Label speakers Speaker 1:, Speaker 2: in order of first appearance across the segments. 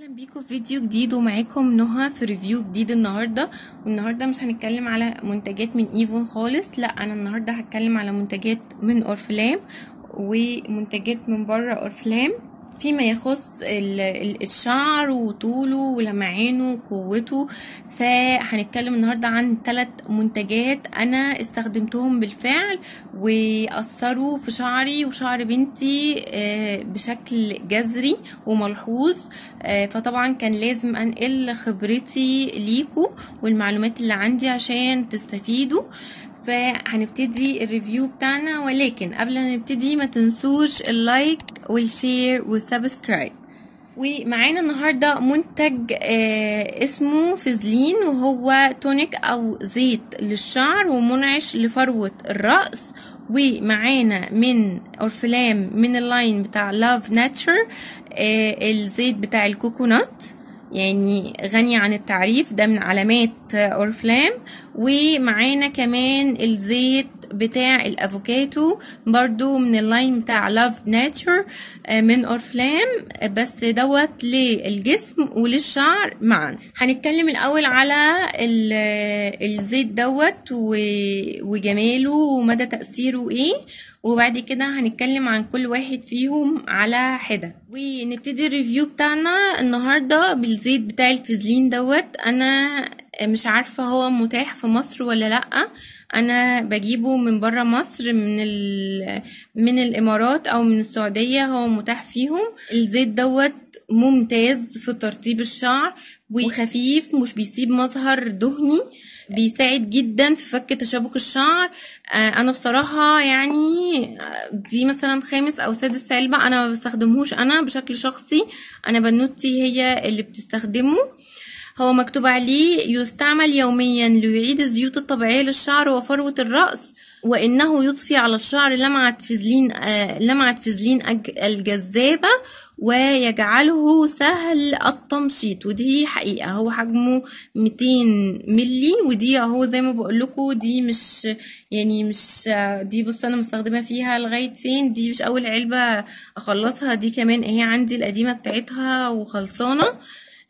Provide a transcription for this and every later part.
Speaker 1: اهلا بيكم في فيديو جديد ومعاكم نهى في ريفيو جديد النهارده والنهارده مش هنتكلم على منتجات من ايفون خالص لا انا النهارده هتكلم على منتجات من اورفلام ومنتجات من بره اورفلام فيما يخص الشعر وطوله ولمعانه وقوته فهنتكلم النهاردة عن ثلاث منتجات أنا استخدمتهم بالفعل وأثروا في شعري وشعر بنتي آه، بشكل جذري وملحوظ آه، فطبعا كان لازم أنقل خبرتي ليكو والمعلومات اللي عندي عشان تستفيدوا فهنبتدي الريفيو بتاعنا ولكن قبل ما نبتدي ما تنسوش اللايك والشير والسبسكرايب ومعانا النهاردة منتج آه، اسمه فيزلين وهو تونيك او زيت للشعر ومنعش لفروة الرأس ومعانا من اورفلام من اللاين بتاع لاف آه، ناتشر الزيت بتاع الكوكونات يعني غني عن التعريف ده من علامات اورفلام ومعانا كمان الزيت بتاع الافوكاتو برضو من اللاين بتاع لاف آه، ناتشر من اورفلام آه، بس دوت للجسم وللشعر معا هنتكلم الاول على آه، الزيت دوت وجماله ومدى تاثيره ايه وبعد كده هنتكلم عن كل واحد فيهم على حده ونبتدي الريفيو بتاعنا النهارده بالزيت بتاع الفازلين دوت انا مش عارفه هو متاح في مصر ولا لا انا بجيبه من بره مصر من من الامارات او من السعوديه هو متاح فيهم الزيت دوت ممتاز في ترطيب الشعر وخفيف مش بيسيب مظهر دهني بيساعد جدا في فك تشابك الشعر آه، انا بصراحه يعني آه، دي مثلا خامس او سادس علبه انا ما بستخدمهوش انا بشكل شخصي انا بنوتي هي اللي بتستخدمه هو مكتوب عليه يستعمل يوميا ليعيد الزيوت الطبيعية للشعر وفروة الرأس وإنه يضفي على الشعر لمعة فازلين آه لمعة فازلين الجذابة ويجعله سهل التمشيط ودي حقيقة هو حجمه 200 ملي ودي اهو زي ما بقول لكم دي مش يعني مش آه، دي بص انا مستخدمة فيها لغاية فين دي مش اول علبة اخلصها دي كمان اهي عندي القديمة بتاعتها وخلصانة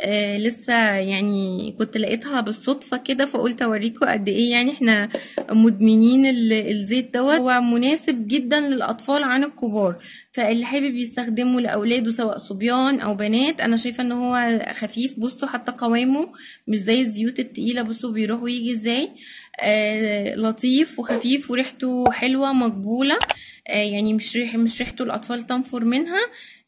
Speaker 1: آه، لسه يعني كنت لقيتها بالصدفة كده فقلت اوريكم قد ايه يعني احنا مدمنين الزيت دوت هو مناسب جدا للاطفال عن الكبار فاللي حابب يستخدمه لاولاده سواء صبيان او بنات انا شايفة ان هو خفيف بصوا حتى قوامه مش زي الزيوت التقيلة بصوا بيروح ويجي ازاي آه لطيف وخفيف وريحته حلوة مقبولة آه يعني مش ريح مش ريحته الاطفال تنفر منها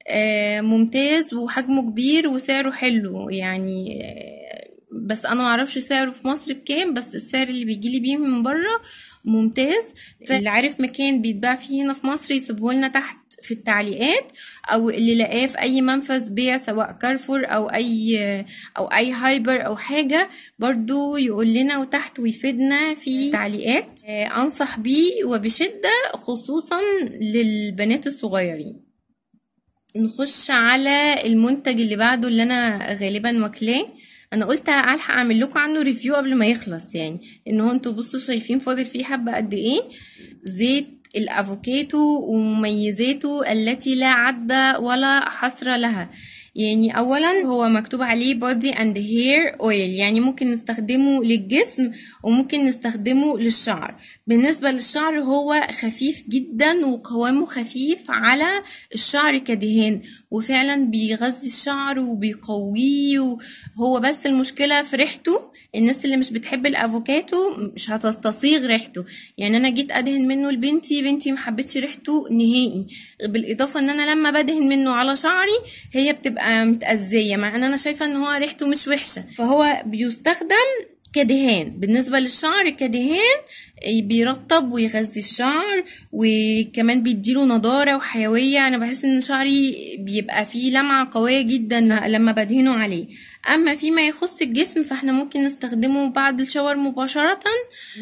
Speaker 1: آه، ممتاز وحجمه كبير وسعره حلو يعني آه، بس انا معرفش سعره في مصر بكام بس السعر اللي بيجيلي بيه من بره ممتاز فاللي عارف مكان بيتباع فيه هنا في مصر يسيبهولنا تحت في التعليقات او اللي لقاه في اي منفذ بيع سواء كارفور او اي آه، او اي هايبر او حاجه برضو يقول لنا وتحت ويفيدنا في التعليقات انصح بيه وبشده خصوصا للبنات الصغيرين نخش على المنتج اللي بعده اللي انا غالبا واكلاه انا قلت هلحق اعمل لكم عنه ريفيو قبل ما يخلص يعني ان هو انتوا بصوا شايفين فاضل فيه حبه قد ايه زيت الافوكاتو ومميزاته التي لا عد ولا حصر لها يعني اولا هو مكتوب عليه body اند هير اويل يعني ممكن نستخدمه للجسم وممكن نستخدمه للشعر بالنسبه للشعر هو خفيف جدا وقوامه خفيف على الشعر كدهان وفعلا بيغذي الشعر وبيقويه هو بس المشكله في ريحته الناس اللي مش بتحب الافوكادو مش هتستصيغ ريحته يعني انا جيت ادهن منه لبنتي بنتي ما حبتش ريحته نهائي بالاضافه ان انا لما بدهن منه على شعري هي بتبقى متاذيه مع ان انا شايفه ان هو ريحته مش وحشه فهو بيستخدم كدهان بالنسبة للشعر كدهان إيه، بيرطب ويغذي الشعر وكمان بيديله نضارة وحيوية أنا بحس إن شعري بيبقى فيه لمعة قوية جدا لما بدهنه عليه اما فيما يخص الجسم فاحنا ممكن نستخدمه بعد الشاور مباشرة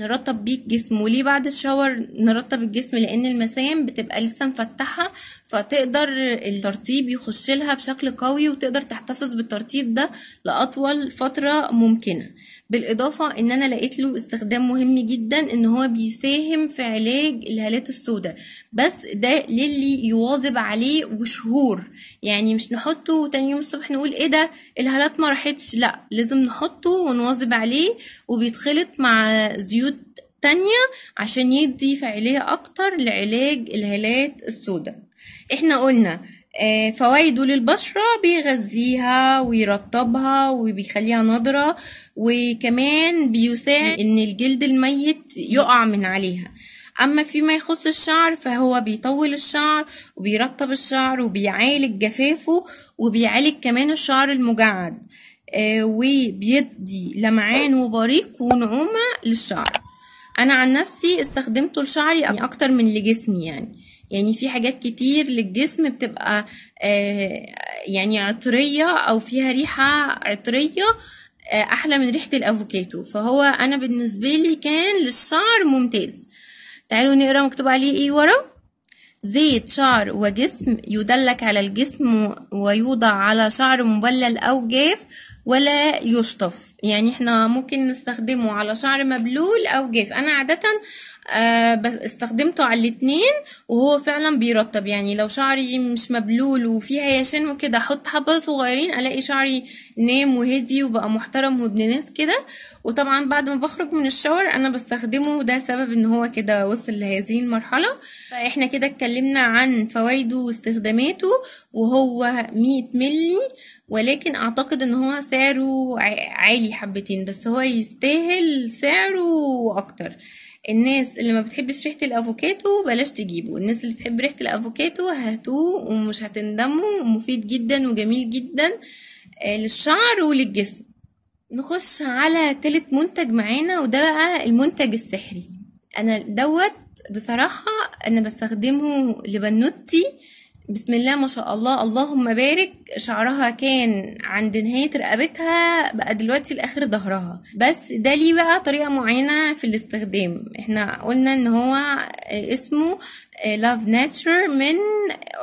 Speaker 1: نرطب بيه الجسم وليه بعد الشاور نرطب الجسم لان المسام بتبقى لسه مفتحة فتقدر الترطيب يخش لها بشكل قوي وتقدر تحتفظ بالترطيب ده لاطول فترة ممكنة بالاضافه ان انا لقيت له استخدام مهم جدا ان هو بيساهم في علاج الهالات السوداء بس ده للي يواظب عليه وشهور يعني مش نحطه وتاني يوم الصبح نقول ايه ده الهالات ما راحتش لا لازم نحطه ونواظب عليه وبيتخلط مع زيوت تانية عشان يدي فعالية أكتر لعلاج الهالات السوداء احنا قلنا آه، فوائده للبشرة بيغذيها ويرطبها وبيخليها نضرة وكمان بيساعد ان الجلد الميت يقع من عليها اما فيما يخص الشعر فهو بيطول الشعر وبيرطب الشعر وبيعالج جفافه وبيعالج كمان الشعر المجعد آه، وبيدي لمعان وبريق ونعومة للشعر انا عن نفسي استخدمته لشعري اكتر من لجسمي يعني يعني في حاجات كتير للجسم بتبقى آه، يعني عطرية أو فيها ريحة عطرية آه، أحلى من ريحة الأفوكاتو فهو أنا بالنسبة لي كان للشعر ممتاز تعالوا نقرا مكتوب عليه إيه ورا زيت شعر وجسم يدلك على الجسم ويوضع على شعر مبلل أو جاف ولا يشطف يعني احنا ممكن نستخدمه على شعر مبلول أو جاف أنا عادة آه، بس استخدمته على الاثنين وهو فعلا بيرطب يعني لو شعري مش مبلول وفيه هياشين وكده احط حبة صغيرين الاقي شعري نام وهدي وبقى محترم وابن ناس كده وطبعا بعد ما بخرج من الشاور انا بستخدمه ده سبب ان هو كده وصل لهذه المرحلة فاحنا كده اتكلمنا عن فوائده واستخداماته وهو 100 ملي ولكن اعتقد ان هو سعره عالي حبتين بس هو يستاهل سعره اكتر الناس اللي ما بتحبش ريحه الافوكاتو بلاش تجيبه الناس اللي بتحب ريحه الافوكاتو هاتوه ومش هتندموا ومفيد جدا وجميل جدا آه، للشعر وللجسم نخش على تالت منتج معانا وده بقى المنتج السحري انا دوت بصراحه انا بستخدمه لبنوتي بسم الله ما شاء الله اللهم بارك شعرها كان عند نهاية رقبتها بقى دلوقتي لآخر ظهرها بس ده ليه بقى طريقة معينة في الاستخدام احنا قلنا ان هو آه، اسمه لاف آه، ناتشر من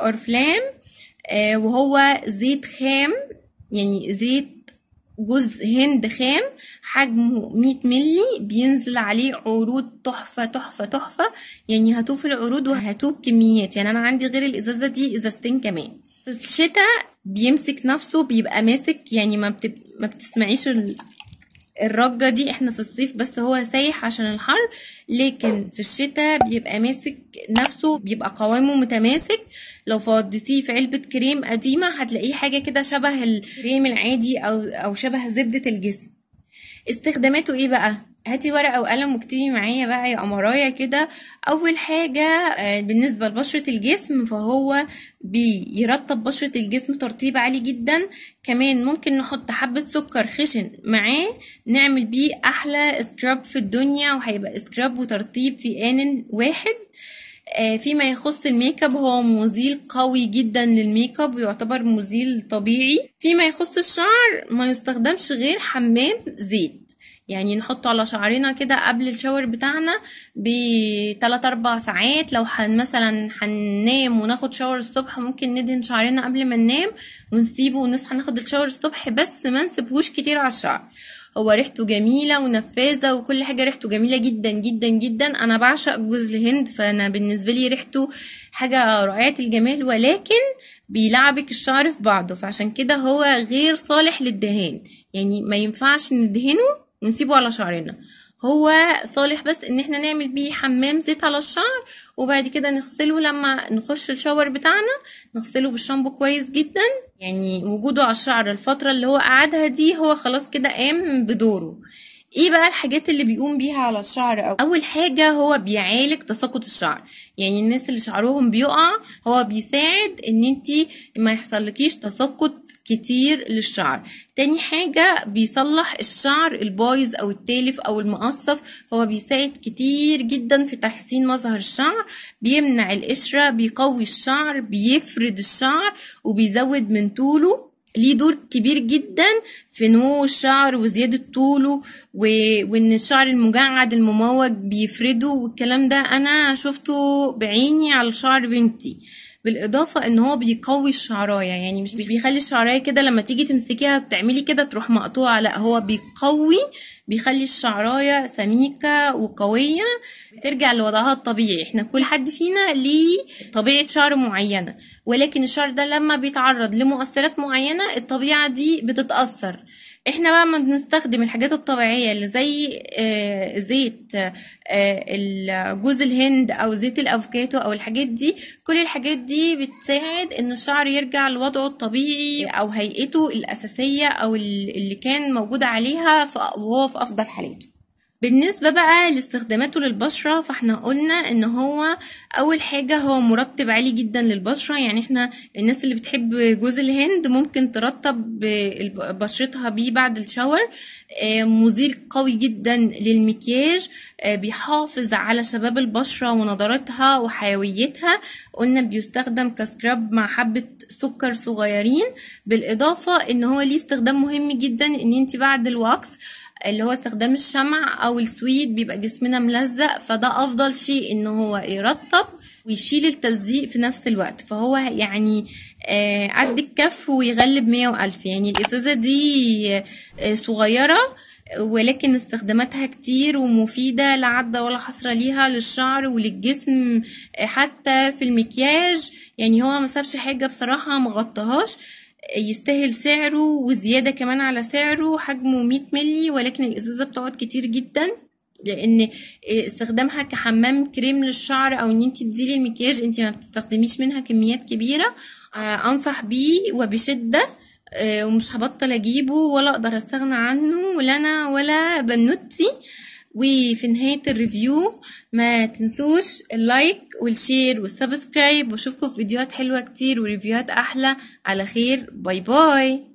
Speaker 1: اورفلام آه، وهو زيت خام يعني زيت جزء هند خام حجمه 100 ملي بينزل عليه عروض تحفة تحفة تحفة يعني هتوف في العروض وهتوب كميات يعني أنا عندي غير الإزازة دي إزازتين كمان في الشتاء بيمسك نفسه بيبقى ماسك يعني ما, بتب... ما بتسمعيش ال... الرجة دي احنا في الصيف بس هو سايح عشان الحر لكن في الشتاء بيبقى ماسك نفسه بيبقى قوامه متماسك لو فضيتيه في علبه كريم قديمه هتلاقيه حاجه كده شبه الكريم العادي او او شبه زبده الجسم استخداماته ايه بقى هاتي ورقه وقلم واكتبي معايا بقى يا أمرايا كده اول حاجه آه، بالنسبه لبشره الجسم فهو بيرطب بشره الجسم ترطيب عالي جدا كمان ممكن نحط حبه سكر خشن معاه نعمل بيه احلى سكراب في الدنيا وهيبقى سكراب وترطيب في ان واحد آه، فيما يخص الميك اب هو مزيل قوي جدا للميك اب ويعتبر مزيل طبيعي فيما يخص الشعر ما يستخدمش غير حمام زيت يعني نحطه على شعرنا كده قبل الشاور بتاعنا ب 3 4 ساعات لو حن مثلا هننام وناخد شاور الصبح ممكن ندهن شعرنا قبل ما ننام ونسيبه ونصحى ناخد الشاور الصبح بس ما نسيبهوش كتير على الشعر هو ريحته جميله ونفاذه وكل حاجه ريحته جميله جدا جدا جدا انا بعشق جوز الهند فانا بالنسبه لي ريحته حاجه رائعه الجمال ولكن بيلعبك الشعر في بعضه فعشان كده هو غير صالح للدهان يعني ما ينفعش ندهنه ونسيبه على شعرنا هو صالح بس ان احنا نعمل بيه حمام زيت على الشعر وبعد كده نغسله لما نخش الشاور بتاعنا نغسله بالشامبو كويس جدا يعني وجوده على الشعر الفترة اللي هو قعدها دي هو خلاص كده قام بدوره ايه بقى الحاجات اللي بيقوم بيها على الشعر أو اول حاجة هو بيعالج تساقط الشعر يعني الناس اللي شعرهم بيقع هو بيساعد ان انتي ما يحصلكيش تساقط كتير للشعر تاني حاجة بيصلح الشعر البايظ او التالف او المقصف هو بيساعد كتير جدا في تحسين مظهر الشعر بيمنع القشرة بيقوي الشعر بيفرد الشعر وبيزود من طوله ليه دور كبير جدا في نمو الشعر وزيادة طوله و... وان الشعر المجعد المموج بيفرده والكلام ده انا شفته بعيني على شعر بنتي بالاضافه ان هو بيقوي الشعرايه يعني مش بيخلي الشعرايه كده لما تيجي تمسكيها تعملي كده تروح مقطوعه لا هو بيقوي بيخلي الشعرايه سميكه وقويه ترجع لوضعها الطبيعي احنا كل حد فينا ليه طبيعه شعر معينه ولكن الشعر ده لما بيتعرض لمؤثرات معينه الطبيعه دي بتتاثر احنا بقى بنستخدم الحاجات الطبيعيه اللي زي آه، زيت آه، جوز الهند او زيت الافوكاتو او الحاجات دي كل الحاجات دي بتساعد ان الشعر يرجع لوضعه الطبيعي او هيئته الاساسيه او اللي كان موجود عليها وهو في افضل حالاته بالنسبة بقى لاستخداماته للبشرة فاحنا قلنا ان هو اول حاجة هو مرطب عالي جدا للبشرة يعني احنا الناس اللي بتحب جوز الهند ممكن ترطب بشرتها بيه بعد الشاور آه، مزيل قوي جدا للمكياج آه، بيحافظ على شباب البشرة ونضارتها وحيويتها قلنا بيستخدم كسكراب مع حبة سكر صغيرين بالإضافة إن هو ليه استخدام مهم جدا إن انت بعد الواكس اللي هو استخدام الشمع أو السويت بيبقى جسمنا ملزق فده أفضل شيء إن هو يرطب ويشيل التلزيق في نفس الوقت فهو يعني قد آه، الكف ويغلب مية وألف يعني الإزازة دي آه، آه، صغيرة ولكن استخداماتها كتير ومفيدة لا عدة ولا حصر ليها للشعر وللجسم حتى في المكياج يعني هو ما سابش حاجة بصراحة مغطهاش يستاهل سعره وزيادة كمان على سعره حجمه مية ملي ولكن الإزازة بتقعد كتير جدا لان استخدامها كحمام كريم للشعر او ان انت تديلي المكياج انت ما بتستخدميش منها كميات كبيره آه، انصح بيه وبشده آه، ومش هبطل اجيبه ولا اقدر استغنى عنه ولا انا ولا بنوتي وفي نهاية الريفيو ما تنسوش اللايك والشير والسبسكرايب واشوفكم في فيديوهات حلوة كتير وريفيوهات احلى على خير باي باي